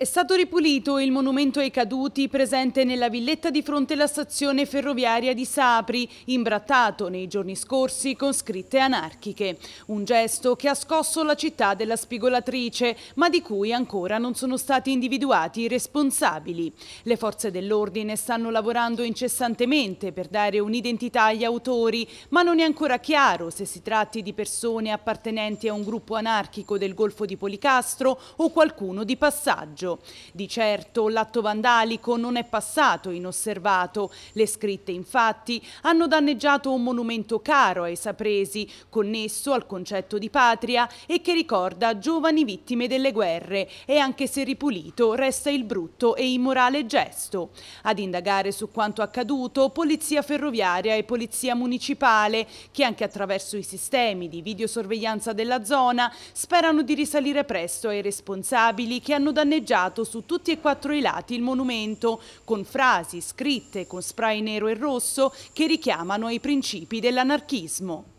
È stato ripulito il monumento ai caduti presente nella villetta di fronte alla stazione ferroviaria di Sapri, imbrattato nei giorni scorsi con scritte anarchiche. Un gesto che ha scosso la città della spigolatrice, ma di cui ancora non sono stati individuati i responsabili. Le forze dell'ordine stanno lavorando incessantemente per dare un'identità agli autori, ma non è ancora chiaro se si tratti di persone appartenenti a un gruppo anarchico del Golfo di Policastro o qualcuno di passaggio coraggio. Di certo l'atto vandalico non è passato inosservato. Le scritte infatti hanno danneggiato un monumento caro ai sapresi, connesso al concetto di patria e che ricorda giovani vittime delle guerre e anche se ripulito resta il brutto e immorale gesto. Ad indagare su quanto accaduto, Polizia Ferroviaria e Polizia Municipale, che anche attraverso i sistemi di videosorveglianza della zona sperano di risalire presto ai responsabili che hanno danneggiato decorato su tutti e quattro i lati il monumento, con frasi scritte con spray nero e rosso che richiamano i principi dell'anarchismo.